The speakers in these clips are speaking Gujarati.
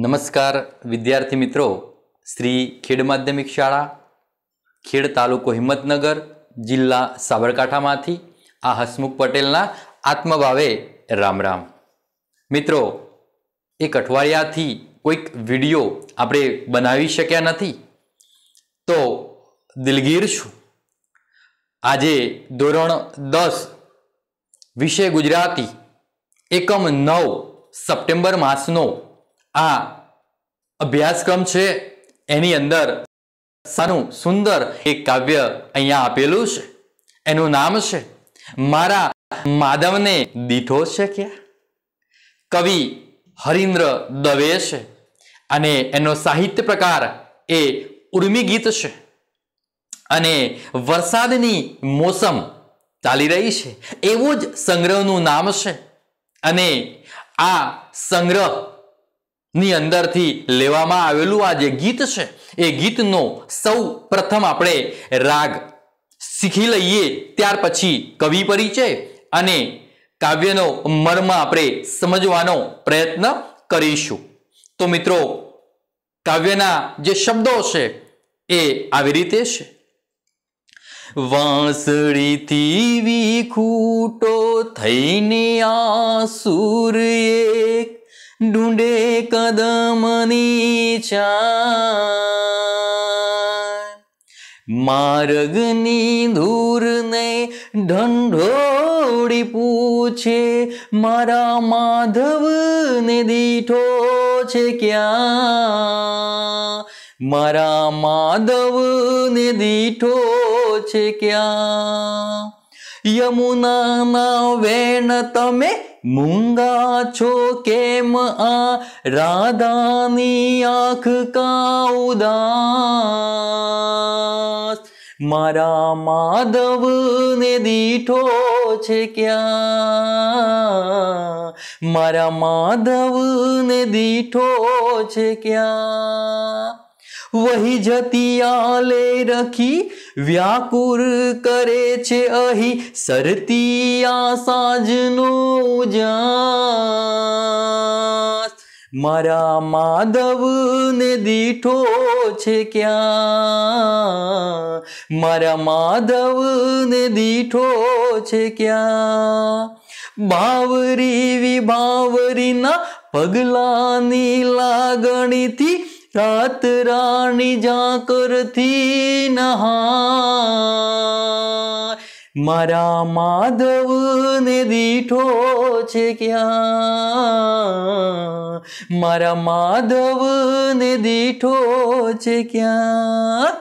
નમસ્કાર વિદ્યાર્થી મિત્રો શ્રી ખેડ માધ્યમિક શાળા ખેડ તાલુકો હિંમતનગર જિલ્લા સાબરકાંઠામાંથી આ હસમુખ પટેલના આત્મભાવે રામ રામ મિત્રો એક અઠવાડિયાથી કોઈક વિડીયો આપણે બનાવી શક્યા નથી તો દિલગીર છું આજે ધોરણ દસ વિષય ગુજરાતી એકમ નવ સપ્ટેમ્બર માસનો આ અભ્યાસક્રમ છે એની અંદર સારું સુંદર એક કાવ્ય અહીંયા આપેલું છે એનું નામ છે મારા માધવને દીઠો છે ક્યાં કવિ હરિન્દ્ર દવે છે અને એનો સાહિત્ય પ્રકાર એ ઉર્મી ગીત છે અને વરસાદની મોસમ ચાલી રહી છે એવું જ સંગ્રહનું નામ છે અને આ સંગ્રહ ની અંદરથી લેવામાં આવેલું આ જે ગીત છે એ ગીતનો સૌ પ્રથમ આપણે રાગ શીખી લઈએ ત્યાર પછી કવિ પરિચય અને કાવ્યનો મર્મ આપણે સમજવાનો પ્રયત્ન કરીશું તો મિત્રો કાવ્યના જે શબ્દો છે એ આવી રીતે છે વાંસળીથી વિખૂટો થઈને આ સૂર એક ડુંડે કદમની ચાર માર્ગની ધૂરને ઢંઢોળી પૂછે મારા માધવને દીઠો છે ક્યાં મારા માધવને દીઠો છે ક્યાં યમુનાના વેણ તમે મૂંગા છો કેમ આ રાધાની આંખ કા ઉદાસ મારા માધવને દીઠો છે ક્યાં મારા માધવને દીઠો છે ક્યાં વહી જતી આલે રખી વ્યાકુર કરે છે અહી સરતી આ સાજનો જાસ મારા માધવને દીઠો છે ક્યાં મારા માધવને દીઠો છે ક્યાં બાવરી વિભાવરીના પગલાની લાગણીથી રાત રાણી જાકરથી નહા મારા માધવને દીઠો છે ક્યાં મારા માધવને દીઠો છે ક્યાં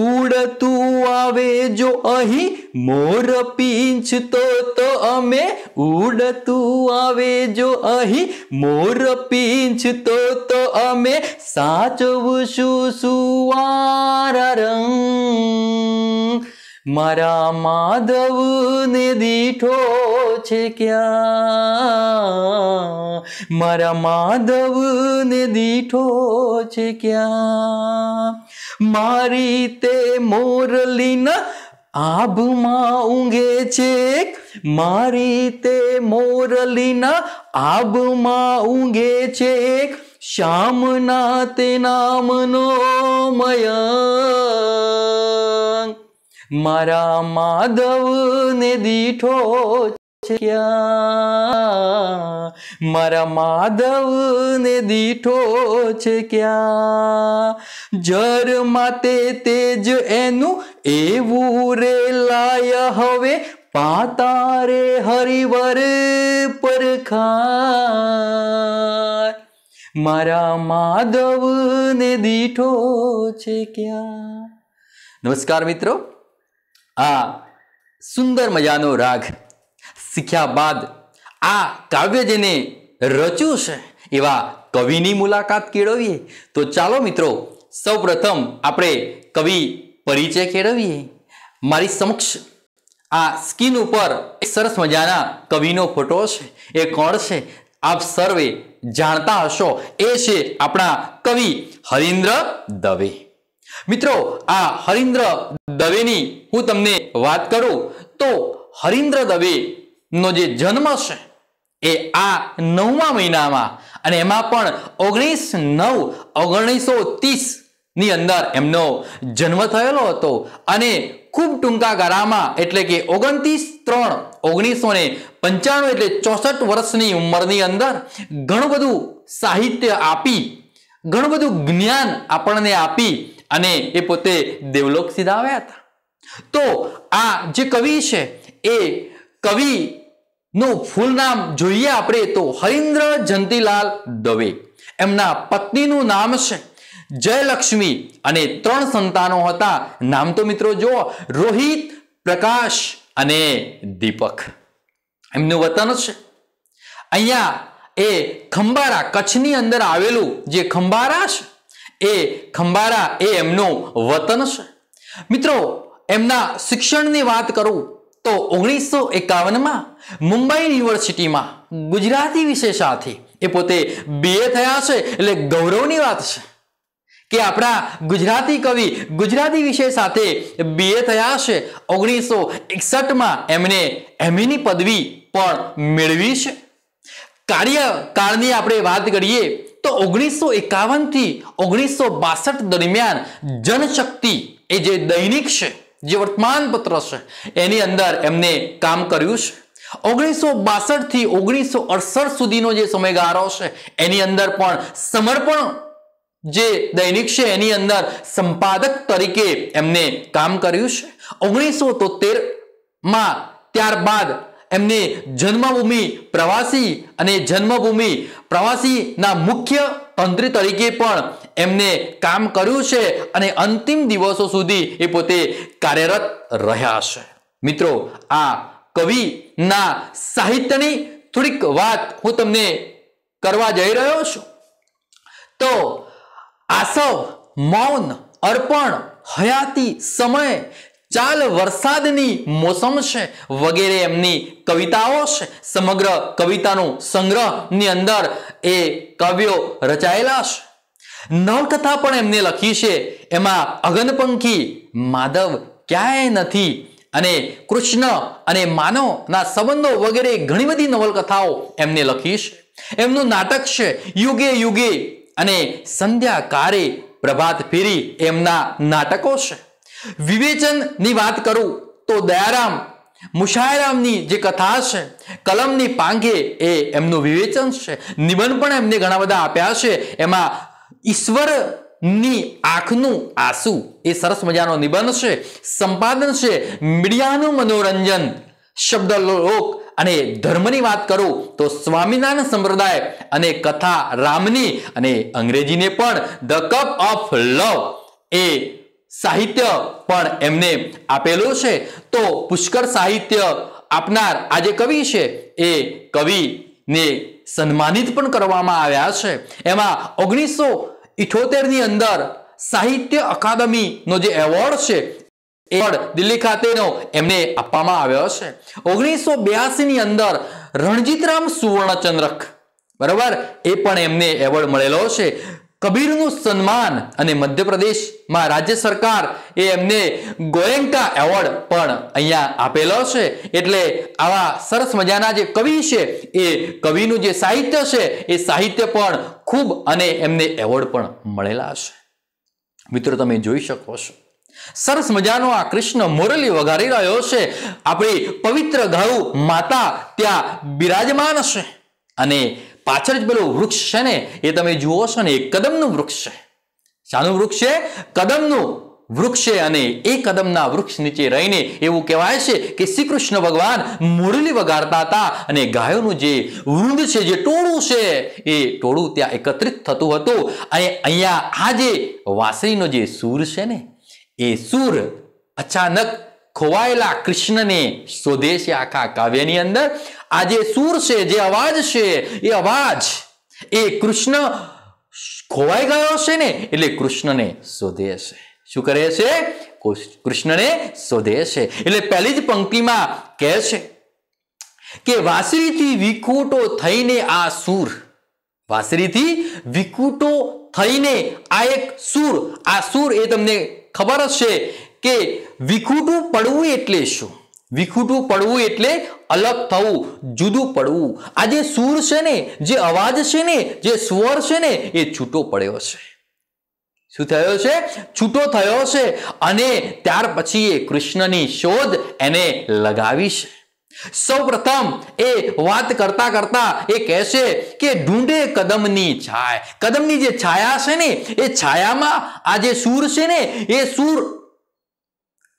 ઉડતું આવે જો અહીં મોર પીંછ તો અમે ઉડતું આવે જો અહીં મોર પીંછ તો અમે સાચવશું સુવારા રંગ મારા માધવને દીઠો છે ક્યાં મારા માધવને દીઠો છે ક્યાં મારી તે મોરલીના આબમાં ઊંઘે છે મારી તે મોરલીના આબમાં ઊંઘે છે શ્યામના તે નામનો મયંક મારા માધવને દીઠો ક્યાં મારા માધવને દીઠો છે ક્યાં જર માતે તેજ એનું એવું રે લાય હવે પાતા રે હરિવર ખા મારા માધવને દીઠો છે ક્યાં નમસ્કાર મિત્રો આ સુંદર મજાનો રાગ શીખ્યા બાદ આ કાવ્ય જેને રચ્યું છે એવા કવિની મુલાકાત કેળવીએ તો ચાલો મિત્રો સૌપ્રથમ આપણે કવિ પરિચય કેળવીએ મારી સમક્ષ આ સ્કીન ઉપર એક સરસ મજાના કવિનો ફોટો છે એ કોણ છે આપ સર્વે જાણતા હશો એ છે આપણા કવિ હરિન્દ્ર દવે મિત્રો આ હરિન્દ્ર દવેની હું તમને વાત કરું તો હરિન્દ્ર દવે નો જે જન્મ છે એ આ નવમા મહિનામાં અને એમાં પણ ઓગણીસ નવ ઓગણીસો ત્રીસ ની અંદર એમનો જન્મ થયેલો હતો અને ખૂબ ટૂંકા ગાળામાં એટલે કે ઓગણત્રીસ ત્રણ ઓગણીસો ને પંચાણું એટલે ચોસઠ વર્ષની ઉંમરની અંદર ઘણું બધું સાહિત્ય આપી ઘણું બધું જ્ઞાન આપણને આપી અને એ પોતે દેવલોક સીધા આવ્યા હતા તો આ જે કવિ છે એ કવિ નું ફૂલ નામ જોઈએ આપણે તો હરિન્દ્ર જંતીલાલ દવે એમના પત્નીનું નામ છે જયલક્ષ્મી અને ત્રણ સંતાનો હતા નામ તો મિત્રો જો રોહિત પ્રકાશ અને દીપક એમનું વતન છે અહીંયા એ ખંભારા કચ્છની અંદર આવેલું જે ખંભારા છે એ ખંભારા એ એમનું વતન છે મિત્રો એમના શિક્ષણની વાત કરું તો ઓગણીસો એકાવનમાં મુંબઈ યુનિવર્સિટીમાં ગુજરાતી વિશે સાથી એ પોતે બીએ થયા છે એટલે ગૌરવની વાત છે કે આપણા ગુજરાતી કવિ ગુજરાતી વિષય સાથે બીએ થયા છે ઓગણીસો એકસઠમાં એમને એમએની પદવી પણ મેળવી છે કાર્યકાળની આપણે વાત કરીએ તો ઓગણીસો એકાવનથી ઓગણીસો બાસઠ દરમિયાન જનશક્તિ એ જે દૈનિક છે જે વર્તમાન પત્ર છે એની અંદર એમને કામ કર્યું છે ઓગણીસો બાસઠ થી ઓગણીસો અડસઠ સુધીનો જે સમયગાળો છે એની અંદર પણ સમર્પણ જે દૈનિક છે એની અંદર સંપાદક તરીકે એમને કામ કર્યું છે ઓગણીસો તોતેર માં ત્યારબાદ એમને જન્મભૂમિ પ્રવાસી અને જન્મભૂમિ પ્રવાસીના મુખ્ય તંત્રી તરીકે પણ એમને કામ કર્યું છે અને અંતિમ દિવસો સુધી એ પોતે કાર્યરત રહ્યા છે મિત્રો આ કવિના સાહિત્યની થોડીક વાત હું તમને કરવા જઈ રહ્યો છું તો આસવ મૌન અર્પણ હયાતી સમય ચાલ વરસાદની મોસમ છે વગેરે એમની કવિતાઓ છે સમગ્ર કવિતાનો સંગ્રહની અંદર એ કાવ્યો રચાયેલા છે નવલકથા પણ એમને લખી છે એમાં અગનપંખી માધવ ક્યાંય નથી અને કૃષ્ણ અને માનવના સંબંધો વગેરે ઘણી બધી નવલકથાઓ એમને લખી એમનું નાટક છે યુગે યુગે અને સંધ્યા પ્રભાત ફેરી એમના નાટકો છે વિવેચનની વાત કરું તો દયારામ મુશાયરામની જે કથા છે કલમની પાંખે એ એમનું વિવેચન છે નિબંધ પણ એમને ઘણા બધા આપ્યા છે એમાં ઈશ્વરની આંખનું આંસુ એ સરસ મજાનો નિબંધ છે સંપાદન છે મીડિયાનું મનોરંજન શબ્દ લોક અને ધર્મની વાત કરું તો સ્વામિનારાયણ સંપ્રદાય અને કથા રામની અને અંગ્રેજીને પણ ધ કપ ઓફ લવ એ સાહિત્ય પણ એમને આપેલું છે તો પુષ્કળ સાહિત્ય આપનાર આ જે કવિ છે એ કવિને સન્માનિત પણ કરવામાં આવ્યા છે એમાં ઓગણીસો ઇઠોતેરની અંદર સાહિત્ય અકાદમીનો જે એવોર્ડ છે એવોર્ડ દિલ્હી ખાતેનો એમને આપવામાં આવ્યો છે ઓગણીસો બ્યાસીની અંદર રણજીતરામ સુવર્ણચંદ્રક બરાબર એ પણ એમને એવોર્ડ મળેલો છે કબીરનું સન્માન અને મધ્યપ્રદેશમાં રાજ્ય સરકાર એ એમને ગોયંકા એવોર્ડ પણ અહીંયા આપેલો છે એટલે આવા સરસ મજાના જે કવિ છે એ કવિનું જે સાહિત્ય છે એ સાહિત્ય પણ ખૂબ અને એમને એવોર્ડ પણ મળેલા છે મિત્રો તમે જોઈ શકો છો સરસ મજાનો આ કૃષ્ણ મોરલી વગાડી રહ્યો છે આપણી પવિત્ર ગાયું માતા ત્યાં બિરાજમાન છે અને પાછળ જ પેલું વૃક્ષ છે ને એ તમે જુઓ છો ને એ કદમનું વૃક્ષ છે શાનું વૃક્ષ છે કદમનું વૃક્ષ છે અને એ કદમના વૃક્ષ નીચે રહીને એવું કહેવાય છે કે શ્રી કૃષ્ણ ભગવાન મુરલી વગાડતા હતા અને ગાયોનું જે વૃંદ છે જે ટોળું છે એ ટોળું ત્યાં એકત્રિત થતું હતું અને અહીંયા આ જે વાંસળીનો જે સૂર છે ને એ સૂર અચાનક ખોવાયેલા કૃષ્ણને શોધે છે આખા કાવ્યની અંદર આ જે સૂર છે જે અવાજ છે એ અવાજ એ કૃષ્ણ ખોવાઈ ગયો છે ને એટલે કૃષ્ણને શોધે છે શું કરે છે કૃષ્ણને શોધે છે એટલે પહેલી જ પંક્તિમાં કહે છે કે વાસરીથી વિખૂટો થઈને આ સૂર વાસરીથી વિકૂટો થઈને આ એક સૂર આ સૂર એ તમને ખબર જ છે કે વિખૂટું પડવું એટલે શું વિખૂટું પડવું એટલે અલગ થવું જુદું પડવું આ જે સૂર છે ને જે અવાજ છે ને જે સ્વર છે ને એ છૂટો પડ્યો છે શું થયો છે છૂટો થયો છે અને ત્યાર પછી એ કૃષ્ણની શોધ એને લગાવી છે સૌ પ્રથમ એ વાત કરતા કરતા એ કહેશે કે ઢૂંઢે કદમની છાય કદમની જે છાયા છે ને એ છાયામાં આ જે સૂર છે ને એ સૂર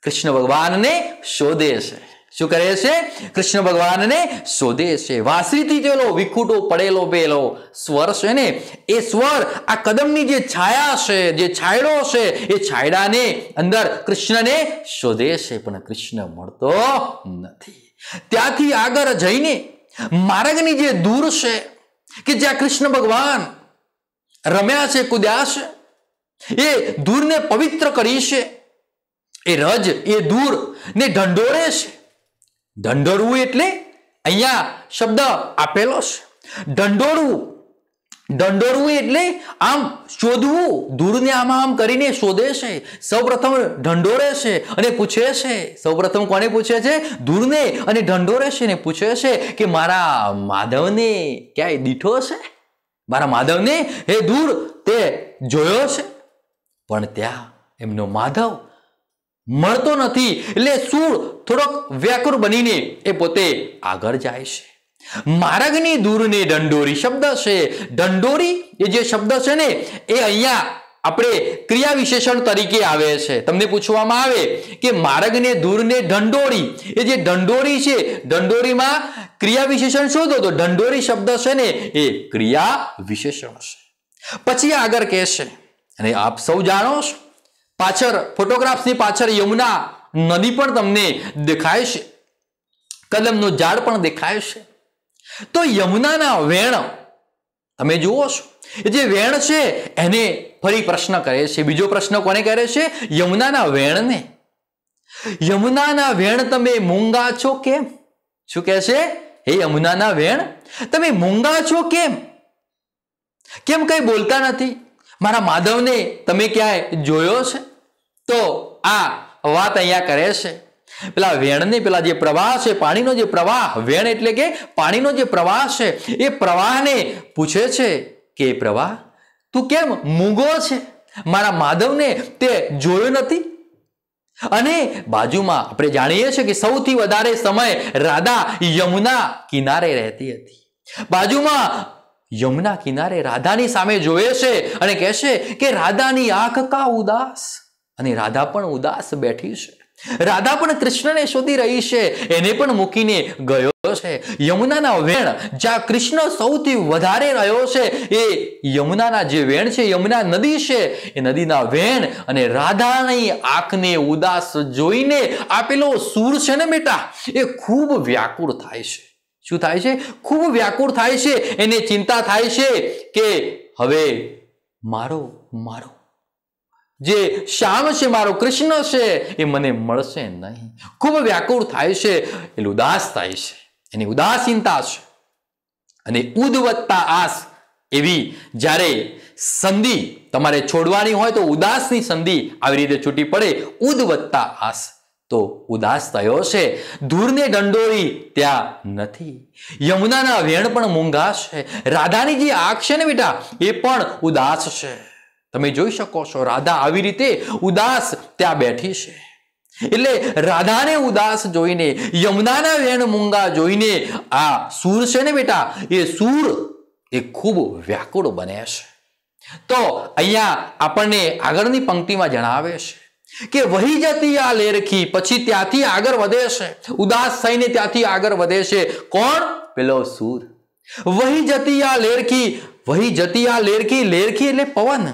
કૃષ્ણ ભગવાનને શોધે છે શું કરે છે કૃષ્ણ ભગવાનને શોધે છે વાસરીથી જેલો વિખૂટો પડેલો પેલો સ્વર છે ને એ સ્વર આ કદમની જે છાયા છે જે છાયડો છે એ છાયડાને અંદર કૃષ્ણને શોધે છે પણ કૃષ્ણ મળતો નથી ત્યાંથી આગળ જઈને માર્ગની જે દૂર છે કે જ્યાં કૃષ્ણ ભગવાન રમ્યા છે કુદ્યા છે એ દૂરને પવિત્ર કરી છે એ રજ એ દૂર ને ઢંઢોરે છે ઢંઢોરવું એટલે અહીંયા શબ્દ આપેલો છે ઢંઢોરવું ઢંઢોરવું એટલે આમ શોધવું દૂરને આમાં આમ કરીને શોધે છે સૌપ્રથમ ઢંઢોરે છે અને પૂછે છે સૌપ્રથમ કોને પૂછે છે દૂરને અને ઢંઢોરે છે ને પૂછે છે કે મારા માધવને ક્યાંય દીઠો છે મારા માધવને હે દૂર તે જોયો છે પણ ત્યાં એમનો માધવ મળતો નથી એટલે સૂળ થોડોક વ્યાકુર બનીને એ પોતે આગળ જાય છે માર્ગની દૂરને દંડોરી શબ્દ છે દંડોરી એ જે શબ્દ છે ને એ અહીંયા આપણે ક્રિયા વિશેષણ તરીકે આવે છે તમને પૂછવામાં આવે કે માર્ગને દૂરને દંડોરી એ જે દંડોરી છે દંડોરીમાં ક્રિયા વિશેષણ શું તો દંડોરી શબ્દ છે ને એ ક્રિયા વિશેષણ છે પછી આગળ કહેશે અને આપ સૌ જાણો છો પાછળ ફોટોગ્રાફ્સની પાછળ યમુના નદી પણ તમને દેખાય છે કદમનું ઝાડ પણ દેખાય છે તો યમુનાના વેણ તમે જુઓ છો જે વેણ છે એને ફરી પ્રશ્ન કરે છે બીજો પ્રશ્ન કોને કરે છે યમુનાના વેણને યમુનાના વેણ તમે મૂંગા છો કેમ શું કહે છે હે યમુનાના વેણ તમે મૂંગા છો કેમ કેમ કઈ બોલતા નથી મારા માધવને તમે ક્યાંય જોયો છે તો આ વાત અહીંયા કરે છે પેલા વેણને પેલા જે પ્રવાહ છે પાણીનો જે પ્રવાહ વેણ એટલે કે પાણીનો જે પ્રવાહ છે એ પ્રવાહને પૂછે છે કે પ્રવાહ તું કેમ મૂગો છે મારા માધવને તે જોયો નથી અને બાજુમાં આપણે જાણીએ છીએ કે સૌથી વધારે સમય રાધા યમુના કિનારે રહેતી હતી બાજુમાં યમુના કિનારે રાધાની સામે જોવે છે અને કહે છે કે રાધાની આંખ કા ઉદાસ અને રાધા પણ ઉદાસ બેઠી છે રાધા પણ કૃષ્ણને શોધી રહી છે એને પણ મૂકીને ગયો છે યમુનાના વેણ જ્યાં કૃષ્ણ સૌથી વધારે રહ્યો છે એ યમુનાના જે વેણ છે યમુના નદી છે એ નદીના વેણ અને રાધાની આંખને ઉદાસ જોઈને આપેલો સૂર છે ને બેટા એ ખૂબ વ્યાકુળ થાય છે શું થાય છે ખૂબ વ્યાકુળ થાય છે એને ચિંતા થાય છે કે હવે મારો મારો જે શ્યામ છે મારો કૃષ્ણ છે એ મને મળશે નહીં ખૂબ વ્યાકુળ થાય છે એટલે ઉદાસ થાય છે એની ઉદાસીનતા છે અને ઉદવત્તા આસ એવી જ્યારે સંધિ તમારે છોડવાની હોય તો ઉદાસની સંધિ આવી રીતે છૂટી પડે ઉદવત્તા આસ તો ઉદાસ થયો છે ધૂરને ઢંડોરી ત્યાં નથી યમુનાના વેણ પણ મૂંગા છે રાધાની જે આંખ છે ને બેટા એ પણ ઉદાસ છે તમે જોઈ શકો છો રાધા આવી રીતે ઉદાસ ત્યાં બેઠી છે એટલે રાધાને ઉદાસ જોઈને યમુનાના વેણ મૂંગા જોઈને આ સૂર છે ને બેટા એ સૂર એ ખૂબ વ્યાકુળ બને છે તો અહીંયા આપણને આગળની પંક્તિમાં જણાવે છે કે વહી જતી આ લેરખી પછી ત્યાંથી આગળ વધે છે ઉદાસ થઈને ત્યાંથી આગળ વધે છે કોણ પેલો સૂર વહી જતી આ લેરખી વહી જતી આ લેરખી લેરખી એટલે પવન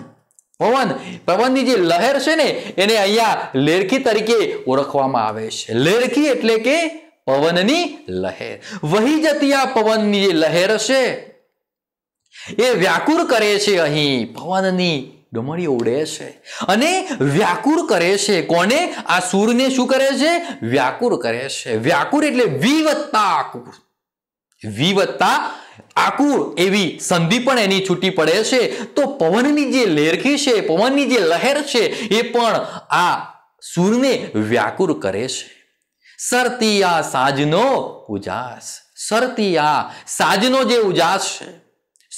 પવન પવનની જે લહેર છે ને એને અહીંયા લેરખી તરીકે ઓળખવામાં આવે છે લેરખી એટલે કે પવનની લહેર વહી જતી આ પવનની જે લહેર છે એ વ્યાકુર કરે છે અહીં પવનની ડમરી ઓડે છે અને વ્યાકુર કરે છે કોને આ સૂરને શું કરે છે વ્યાકુર કરે છે વ્યાકુર એટલે વિવત્તા આકુર વિવત્તા આકુર એવી સંધિ પણ એની છૂટી પડે છે તો પવનની જે લેરખી છે પવનની જે લહેર છે એ પણ આ સૂરને વ્યાકુર કરે છે સરતી આ સાજનો ઉજાસ સરતી આ સાજનો જે ઉજાસ છે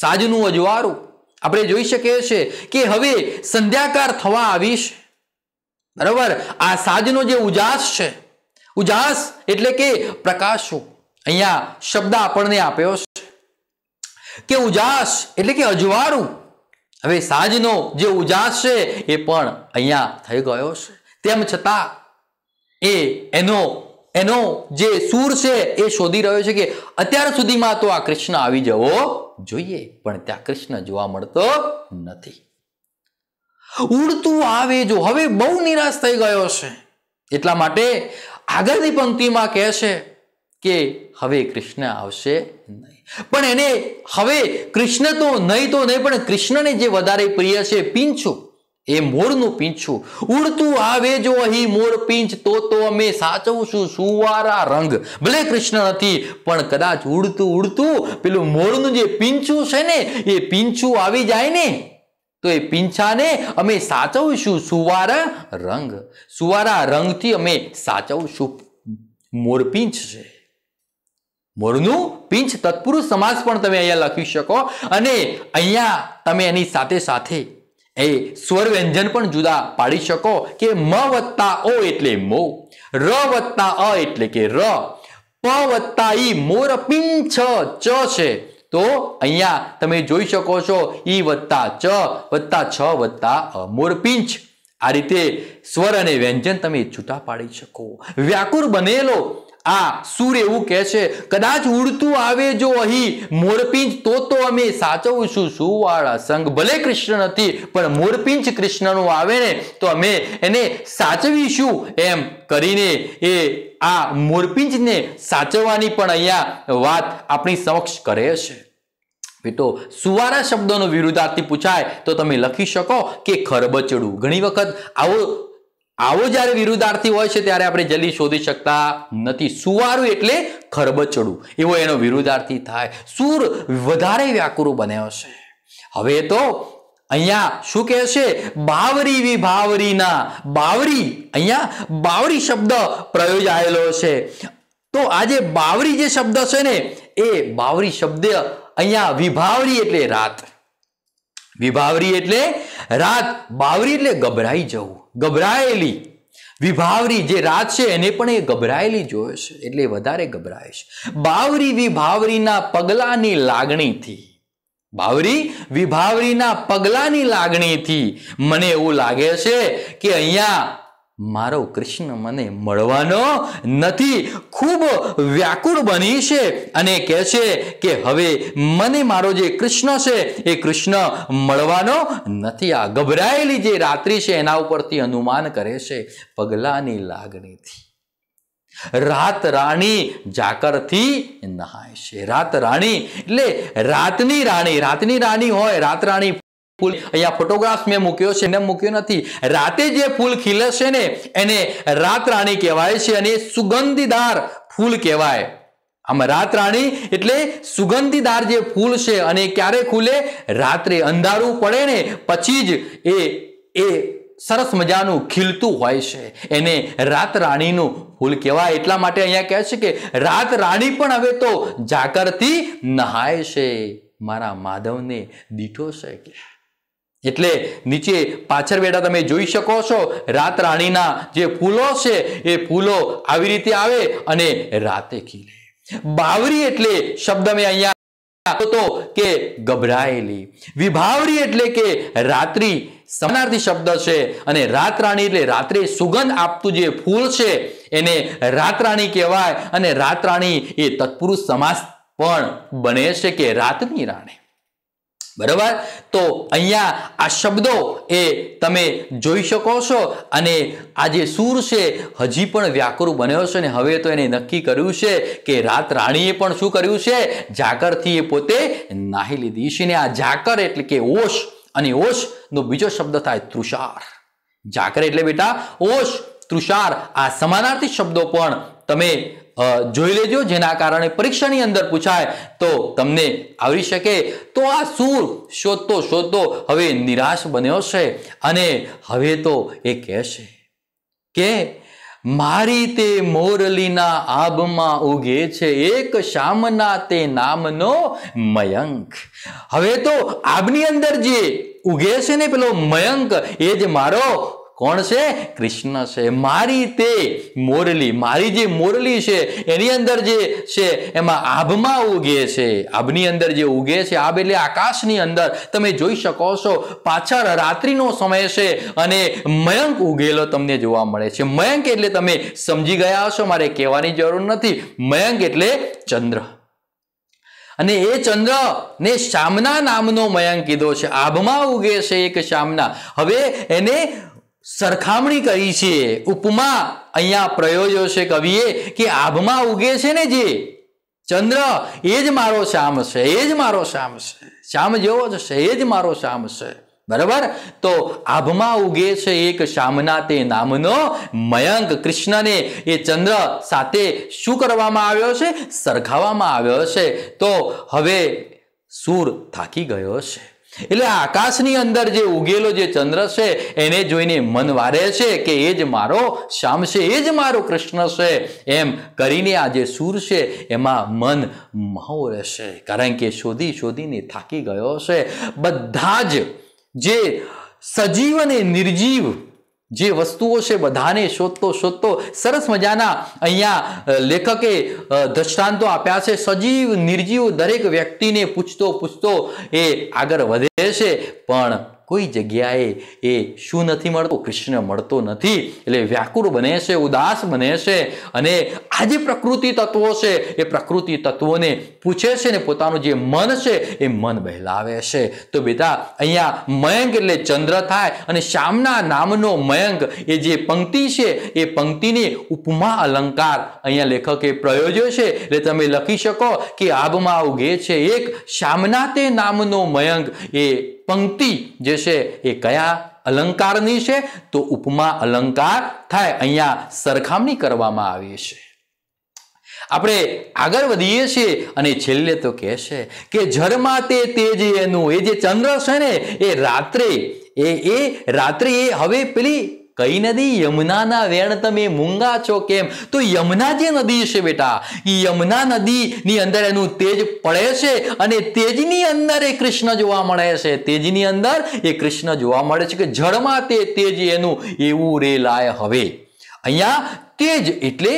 સાજનું અજવાળું આપણે જોઈ શકીએ છીએ કે હવે સંધ્યાકાર થવા આવી છે બરાબર આ સાજનો જે ઉજાસ છે ઉજાસ એટલે કે પ્રકાશો અહીંયા શબ્દ આપણને આપ્યો છે કે ઉજાસ એટલે કે અજવાળું હવે સાજનો જે ઉજાસ છે એ પણ અહીંયા થઈ ગયો છે તેમ છતાં એ એનો એનો જે સૂર છે એ શોધી રહ્યો છે કે અત્યાર સુધીમાં તો આ કૃષ્ણ આવી જવો જોઈએ પણ ત્યાં કૃષ્ણ જોવા મળતો નથી ઉડતું આવે જો હવે બહુ નિરાશ થઈ ગયો છે એટલા માટે આગળની પંક્તિમાં કહે છે કે હવે કૃષ્ણ આવશે નહીં પણ એને હવે કૃષ્ણ તો નહીં તો નહીં પણ કૃષ્ણને જે વધારે પ્રિય છે પીંછું એ મોરનું પીંછું ઉડતું આવે જો અહીં મોર પીંછ તો તો અમે સાચવશું સુવારા રંગ ભલે કૃષ્ણ નથી પણ કદાચ ઉડતું ઉડતું પેલું મોરનું જે પીંછું છે ને એ પીંછું આવી જાય ને તો એ પીંછાને અમે સાચવશું સુવારા રંગ સુવારા રંગથી અમે સાચવશું મોરપીંછ છે મોરનું પીંછ તત્પુરુષ સમાસ પણ તમે અહીંયા લખી શકો અને અહીંયા તમે એની સાથે સાથે એ સ્વર વ્યંજન પણ જુદા પાડી શકો કે મ વત્તા ઓ એટલે મો ર વત્તા અ એટલે કે ર પ વત્તા ઈ મોર પિંછ ચ છે તો અહીંયા તમે જોઈ શકો છો ઈ વત્તા ચ વત્તા છ વત્તા અ મોરપિંચ આ રીતે સ્વર અને વ્યંજન તમે જુદા પાડી શકો વ્યાકુર બનેલો આ સૂર એવું કે છે કદાચ ઉડતું આવે જો અહીં મોરપિંચ તો તો અમે સાચવશું સુવાળા સંઘ ભલે કૃષ્ણ નથી પણ મોરપિંચ કૃષ્ણનું આવે ને તો અમે એને સાચવીશું એમ કરીને એ આ મોરપિંચને સાચવવાની પણ અહીંયા વાત આપણી સમક્ષ કરે છે બેટો સુવારા શબ્દનો વિરુદ્ધાર્થી પૂછાય તો તમે લખી શકો કે ખરબચડું ઘણી વખત આવો આવો જ્યારે વિરુદ્ધાર્થી હોય છે ત્યારે આપણે જલ્દી શોધી શકતા નથી સુવારું એટલે ખરબચડું એવો એનો વિરુદ્ધાર્થી થાય સૂર વધારે વ્યાકુર બન્યો છે હવે તો અહીંયા શું કહે છે બાવરી વિભાવરીના બાવરી અહીંયા બાવરી શબ્દ પ્રયોજાયેલો છે તો આજે બાવરી જે શબ્દ છે ને એ બાવરી શબ્દ અહીંયા વિભાવરી એટલે રાત વિભાવરી એટલે રાત બાવરી એટલે ગભરાઈ જવું ગભરાયેલી વિભાવરી જે રાત છે એને પણ એ ગભરાયેલી જોયો છે એટલે વધારે ગભરાય છે બાવરી વિભાવરીના પગલાની લાગણીથી બાવરી વિભાવરીના પગલાની લાગણીથી મને એવું લાગે છે કે અહીંયા મારો કૃષ્ણ મને મળવાનો નથી ખૂબ વ્યાકુળ બની છે અને કહે છે કે હવે મને મારો જે કૃષ્ણ છે એ કૃષ્ણ મળવાનો નથી આ ગભરાયેલી જે રાત્રિ છે એના ઉપરથી અનુમાન કરે છે પગલાની લાગણીથી રાત રાણી જાકરથી નહાય છે રાત રાણી એટલે રાતની રાણી રાતની રાણી હોય રાત રાણી ફૂલ અહીંયા ફોટોગ્રાફ મેં મૂક્યો છે એને મૂક્યો નથી રાતે જે ફૂલ ખીલે છે ને એને રાતરાણી કહેવાય છે અને સુગંધીદાર ફૂલ કહેવાય આમ રાતરાણી એટલે સુગંધીદાર જે ફૂલ છે અને ક્યારે ખુલે રાત્રે અંધારું પડે ને પછી જ એ એ સરસ મજાનું ખીલતું હોય છે એને રાત રાણીનું ફૂલ કહેવાય એટલા માટે અહીંયા કહે છે કે રાતરાણી પણ હવે તો જાકરથી નહાય છે મારા માધવને દીઠો છે કે એટલે નીચે પાછળ બેઠા તમે જોઈ શકો છો રાત રાણીના જે ફૂલો છે એ ફૂલો આવી રીતે આવે અને રાતે ખીલે બાવરી એટલે શબ્દ મેં અહીંયા તો કે ગભરાયેલી વિભાવરી એટલે કે રાત્રિ સમાનાર્થી શબ્દ છે અને રાત રાણી એટલે રાત્રે સુગંધ આપતું જે ફૂલ છે એને રાત રાણી કહેવાય અને રાત રાણી એ તત્પુરુષ સમાસ પણ બને છે કે રાતની રાણી બરાબર તો અહીંયા આ શબ્દો એ તમે જોઈ શકો છો અને આ જે સૂર છે હજી પણ વ્યાકુળ બન્યો છે ને હવે તો એને નક્કી કર્યું છે કે રાત રાણીએ પણ શું કર્યું છે ઝાકરથી એ પોતે નાહી લીધી છે ને આ ઝાકર એટલે કે ઓશ અને ઓશનો બીજો શબ્દ થાય તુષાર ઝાકર એટલે બેટા ઓશ તૃષાર આ સમાનાર્થી શબ્દો પણ તમે જોઈ લેજો જેના કારણે પરીક્ષાની અંદર પૂછાય તો તમને આવડી શકે તો આ સૂર શોધતો શોધતો હવે નિરાશ બન્યો છે અને હવે તો એ કહેશે કે મારી તે મોરલીના આબમાં ઉગે છે એક શામના તે નામનો મયંક હવે તો આબની અંદર જે ઉગે છે ને પેલો મયંક એ જ મારો કોણ છે કૃષ્ણ છે મારી તે મોરલી મારી જે મોરલી છે એની અંદર જે છે એમાં આભમાં ઉગે છે આભની અંદર જે ઉગે છે આભ એટલે આકાશની અંદર તમે જોઈ શકો છો પાછળ રાત્રિનો સમય છે અને મયંક ઉગેલો તમને જોવા મળે છે મયંક એટલે તમે સમજી ગયા હશો મારે કહેવાની જરૂર નથી મયંક એટલે ચંદ્ર અને એ ચંદ્ર ને શામના નામનો મયંક કીધો છે આભમાં ઉગે છે એક શામના હવે એને સરખામણી કરી છે ઉપમા અહીંયા પ્રયોજ્યો છે કવિએ કે આભમાં ઉગે છે ને જે ચંદ્ર એ જ મારો શ્યામ છે એ જ મારો શ્યામ છે શ્યામ જેવો જ છે એ જ મારો શ્યામ છે બરાબર તો આભમાં ઉગે છે એક શ્યામના તે નામનો મયંક કૃષ્ણને એ ચંદ્ર સાથે શું કરવામાં આવ્યો છે સરખાવામાં આવ્યો છે તો હવે સૂર થાકી ગયો છે એટલે આકાશની અંદર જે ઉગેલો જે ચંદ્ર છે એને જોઈને મન વારે છે કે એ જ મારો શ્યામ છે એ જ મારો કૃષ્ણ છે એમ કરીને આ જે સૂર છે એમાં મન માવો રહેશે કારણ કે શોધી શોધીને થાકી ગયો છે બધા જ જે સજીવ અને નિર્જીવ જે વસ્તુઓ છે બધાને શોધતો શોધતો સરસ મજાના અહીંયા લેખકે દ્રષ્ટાંતો આપ્યા છે સજીવ નિર્જીવ દરેક વ્યક્તિને પૂછતો પૂછતો એ આગળ વધે છે પણ કોઈ જગ્યાએ એ શું નથી મળતું કૃષ્ણ મળતો નથી એટલે વ્યાકુળ બને છે ઉદાસ બને છે અને આ જે પ્રકૃતિ તત્વો છે એ પ્રકૃતિ તત્વોને પૂછે છે ને પોતાનું જે મન છે એ મન બહેલાવે છે તો બેટા અહીંયા મયંક એટલે ચંદ્ર થાય અને શ્યામના નામનો મયંક એ જે પંક્તિ છે એ પંક્તિની ઉપમા અલંકાર અહીંયા લેખકે પ્રયોજ્યો છે એટલે તમે લખી શકો કે આબમાં ઉગે છે એક શ્યામના તે નામનો મયંક એ પંક્તિ જે છે એ કયા અલંકારની છે તો ઉપમા અલંકાર થાય અહીંયા સરખામણી કરવામાં આવી છે આપણે આગળ વધીએ છીએ અને છેલ્લે તો કહે છે કે ઝરમાં તે તેજ એનું એ જે ચંદ્ર છે ને એ રાત્રે એ એ રાત્રે એ હવે પેલી કઈ નદી યમુનાના વેણ તમે મૂંગા છો કેમ તો યમુના જે નદી છે બેટા એ યમુના નદીની અંદર એનું તેજ પડે છે અને તેજની અંદર એ કૃષ્ણ જોવા મળે છે તેજની અંદર એ કૃષ્ણ જોવા મળે છે કે જળમાં તે તેજ એનું એવું રેલાય હવે અહીંયા તેજ એટલે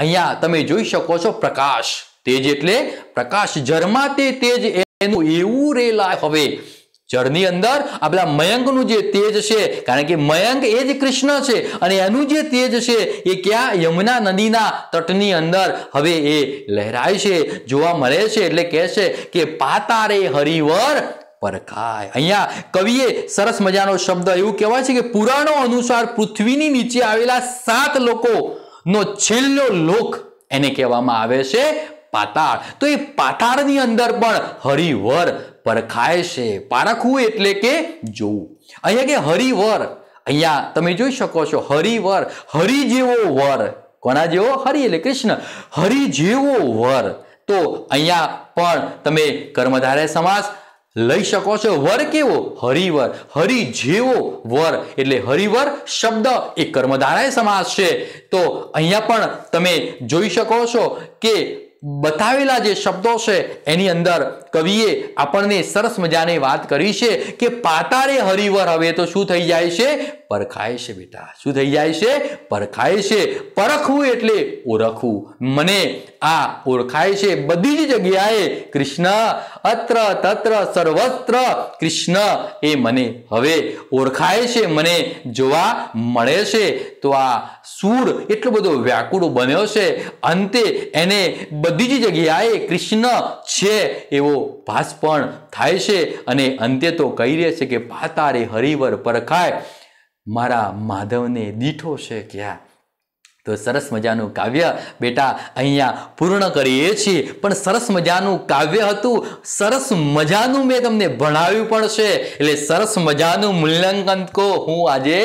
અહીંયા તમે જોઈ શકો છો પ્રકાશ તેજ એટલે પ્રકાશ જળમાં તે તેજ એનું એવું રેલાય હવે જળની અંદર આ પેલા મયંકનું જે તેજ છે કારણ કે મયંક એ જ કૃષ્ણ છે અને એનું જે તેજ છે એ ક્યાં યમુના નદીના તટની અંદર હવે એ લહેરાય છે જોવા મળે છે એટલે કહે છે કે પાતારે હરિવર પરખાય અહીંયા કવિએ સરસ મજાનો શબ્દ એવું કહેવાય છે કે પુરાણો અનુસાર પૃથ્વીની નીચે આવેલા સાત લોકોનો છેલ્લો લોક એને કહેવામાં આવે છે પાતાળ તો એ પાતાળની અંદર પણ હરિવર પરખાય છે પારખવું એટલે કે જોવું અહીંયા કે હરિવર અહીંયા તમે જોઈ શકો છો હરિવર હરિ જેવો વર કોના જેવો હરિ એટલે કૃષ્ણ હરિ જેવો વર તો અહીંયા પણ તમે કર્મધારે સમાસ લઈ શકો છો વર કેવો હરિવર હરિ જેવો વર એટલે હરિવર શબ્દ એ કર્મધારાય સમાસ છે તો અહીંયા પણ તમે જોઈ શકો છો કે બતાવેલા જે શબ્દો છે એની અંદર કવિએ આપણને સરસ મજાની વાત કરી છે કે પાતારે હરિવર હવે તો શું થઈ જાય છે પરખાય છે બેટા શું થઈ જાય છે પરખાય છે પરખવું એટલે ઓળખવું મને આ ઓળખાય છે બધી જ જગ્યાએ કૃષ્ણ અત્ર તત્ર સર્વત્ર કૃષ્ણ એ મને હવે ઓળખાય છે મને જોવા મળે છે તો આ સૂર એટલો બધો વ્યાકુળ બન્યો છે અંતે એને બધી જ જગ્યાએ કૃષ્ણ છે એવો ભાસ પણ થાય છે અને અંતે તો કહી રહે છે કે પાતારે હરિવર પરખાય મારા માધવને દીઠો છે ક્યાં તો સરસ મજાનું કાવ્ય બેટા અહીંયા પૂર્ણ કરીએ છીએ પણ સરસ મજાનું કાવ્ય હતું સરસ મજાનું મેં તમને ભણાવ્યું પણ છે એટલે સરસ મજાનું મૂલ્યાંકન કો હું આજે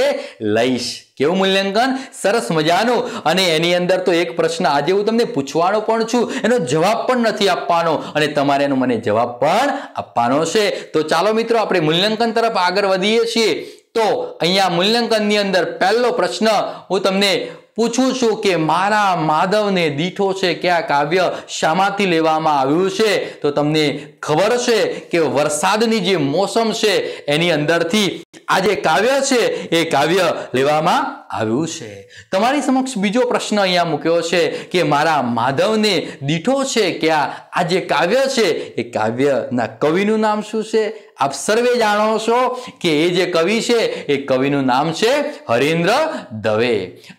લઈશ કેવું મૂલ્યાંકન સરસ મજાનું અને એની અંદર તો એક પ્રશ્ન આજે હું તમને પૂછવાનો પણ છું એનો જવાબ પણ નથી આપવાનો અને તમારે એનો મને જવાબ પણ આપવાનો છે તો ચાલો મિત્રો આપણે મૂલ્યાંકન તરફ આગળ વધીએ છીએ તો અહીંયા મૂલ્યાંકનની અંદર પહેલો પ્રશ્ન હું તમને પૂછું છું કે મારા માધવને દીઠો છે કે આ કાવ્ય શામાંથી લેવામાં આવ્યું છે તો તમને ખબર છે કે વરસાદની જે મોસમ છે એની અંદરથી આ જે કાવ્ય છે એ કાવ્ય લેવામાં આવ્યું છે તમારી સમક્ષ બીજો પ્રશ્ન અહીંયા મૂક્યો છે કે મારા માધવને દીઠો છે કે આ જે કાવ્ય છે એ કાવ્યના કવિનું નામ શું છે આપ સર્વે જાણો છો કે એ જે કવિ છે એ કવિનું નામ છે હરિન્દ્ર દવે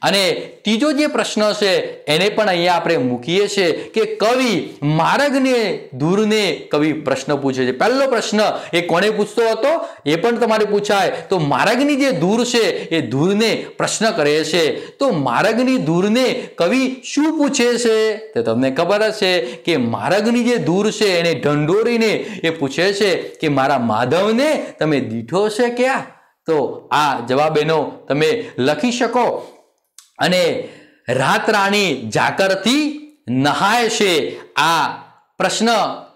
અને ત્રીજો જે પ્રશ્ન છે એને પણ અહીંયા આપણે મૂકીએ છીએ કે કવિ માર્ગને દૂરને કવિ પ્રશ્ન પૂછે છે પહેલો પ્રશ્ન એ કોને પૂછતો હતો એ પણ તમારે પૂછાય તો માર્ગની જે દૂર છે એ દૂરને પ્રશ્ન પ્રશ્ન કરે છે તો માર્ગની ધૂળને કવિ શું પૂછે છે તે તમને ખબર હશે કે માર્ગની જે ધૂળ છે એને ઢંઢોરીને એ પૂછે છે કે મારા માધવને તમે દીઠો છે ક્યાં તો આ જવાબ એનો તમે લખી શકો અને રાતરાણી રાણી જાકરથી નહાય છે આ પ્રશ્ન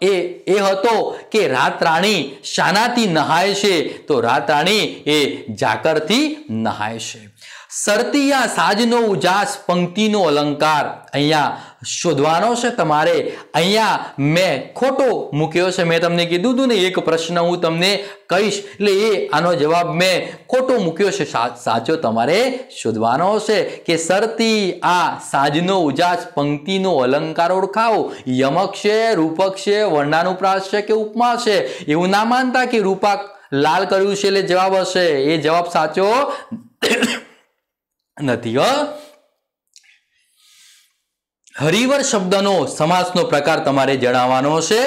એ એ હતો કે રાતરાણી રાણી શાનાથી નહાય છે તો રાતરાણી રાણી એ જાકરથી નહાય છે સરતિયા સાજનો ઉજાસ પંક્તિનો અલંકાર અહીંયા શોધવાનો છે તમારે અહીંયા મેં ખોટો મૂક્યો છે મેં તમને કીધું હતું ને એક પ્રશ્ન હું તમને કહીશ એટલે એ આનો જવાબ મેં ખોટો મૂક્યો છે સાચો તમારે શોધવાનો છે કે સરતી આ સાજનો ઉજાસ પંક્તિનો અલંકાર ઓળખાવો યમક છે રૂપક છે વર્ણાનુપ્રાસ છે કે ઉપમા છે એવું ના માનતા કે રૂપા લાલ કર્યું છે એટલે જવાબ હશે એ જવાબ સાચો નથી હો હરિવર શબ્દનો સમાસનો પ્રકાર તમારે જણાવવાનો છે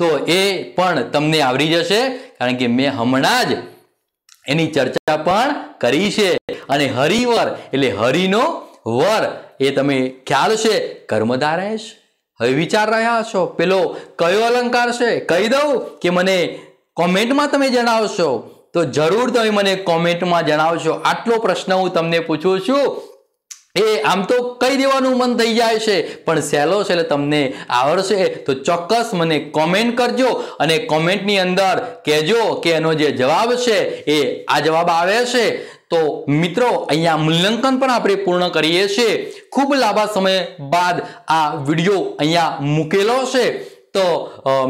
તો એ પણ તમને આવરી જશે કારણ કે મેં હમણાં જ એની ચર્ચા પણ કરી છે અને હરિવર એટલે હરિનો વર એ તમે ખ્યાલ છે કર્મધારય છે હવે વિચાર રહ્યા છો પેલો કયો અલંકાર છે કહી દઉં કે મને કોમેન્ટમાં તમે જણાવશો તો જરૂર તમે મને કોમેન્ટમાં જણાવશો આટલો પ્રશ્ન હું તમને પૂછું છું એ આમ તો કહી દેવાનું મન થઈ જાય છે પણ સહેલો છે એટલે તમને આવડશે તો ચોક્કસ મને કોમેન્ટ કરજો અને કોમેન્ટની અંદર કહેજો કે એનો જે જવાબ છે એ આ જવાબ આવે છે તો મિત્રો અહીંયા મૂલ્યાંકન પણ આપણે પૂર્ણ કરીએ છીએ ખૂબ લાંબા સમય બાદ આ વિડીયો અહીંયા મૂકેલો છે તો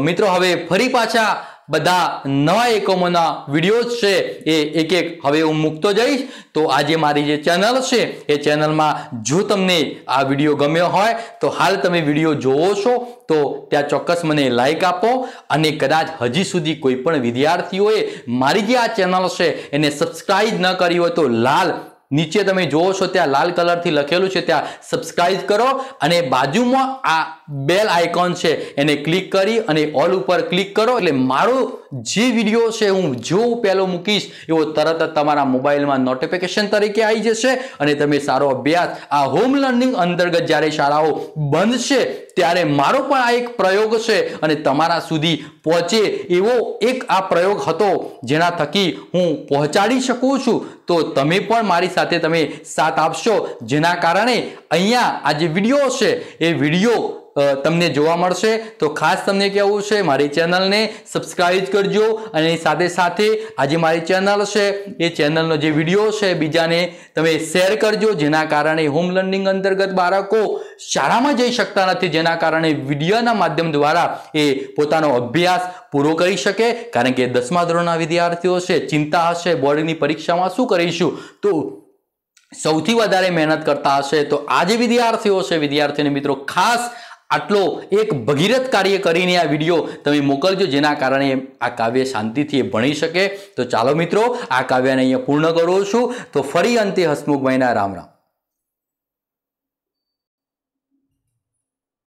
મિત્રો હવે ફરી પાછા બધા નવા એકમોના વિડીયોઝ છે એ એક એક હવે હું મૂકતો જઈશ તો આજે મારી જે ચેનલ છે એ ચેનલમાં જો તમને આ વિડીયો ગમ્યો હોય તો હાલ તમે વિડીયો જોવો છો તો ત્યાં ચોક્કસ મને લાઈક આપો અને કદાચ હજી સુધી કોઈ પણ વિદ્યાર્થીઓએ મારી જે આ ચેનલ છે એને સબસ્ક્રાઈબ ન કરી હોય તો લાલ નીચે તમે જુઓ છો ત્યાં લાલ કલરથી લખેલું છે ત્યાં સબસ્ક્રાઇબ કરો અને બાજુમાં આ બેલ આઇકોન છે એને ક્લિક કરી અને ઓલ ઉપર ક્લિક કરો એટલે મારું જે વિડીયો છે હું જો પહેલો મૂકીશ એવો તરત જ તમારા મોબાઈલમાં નોટિફિકેશન તરીકે આવી જશે અને તમે સારો અભ્યાસ આ હોમ લર્નિંગ અંતર્ગત જ્યારે શાળાઓ બંધ ત્યારે મારો પણ આ એક પ્રયોગ છે અને તમારા સુધી પહોંચે એવો એક આ પ્રયોગ હતો જેના થકી હું પહોંચાડી શકું છું તો તમે પણ મારી સાથે તમે સાથ આપશો જેના કારણે અહીંયા આ જે વિડીયો છે એ વિડીયો તમને જોવા મળશે તો ખાસ તમને કહેવું છે મારી ચેનલને સબસ્ક્રાઈબ કરજો અને સાથે સાથે આ જે મારી ચેનલ છે એ ચેનલનો જે વિડીયો છે બીજાને તમે શેર કરજો જેના કારણે હોમ લર્નિંગ અંતર્ગત બાળકો શાળામાં જઈ શકતા નથી જેના કારણે વિડીયોના માધ્યમ દ્વારા એ પોતાનો અભ્યાસ પૂરો કરી શકે કારણ કે દસમા ધોરણના વિદ્યાર્થીઓ છે ચિંતા હશે બોર્ડની પરીક્ષામાં શું કરીશું તો સૌથી વધારે મહેનત કરતા હશે તો આજે વિદ્યાર્થીઓ છે વિદ્યાર્થીને મિત્રો ખાસ આટલો એક ભગીરથ કાર્ય કરીને આ વિડીયો તમે મોકલજો જેના કારણે આ કાવ્ય શાંતિથી એ ભણી શકે તો ચાલો મિત્રો આ કાવ્યને અહીંયા પૂર્ણ કરું છું તો ફરી અંતે હસમુખભાઈના રામ રામ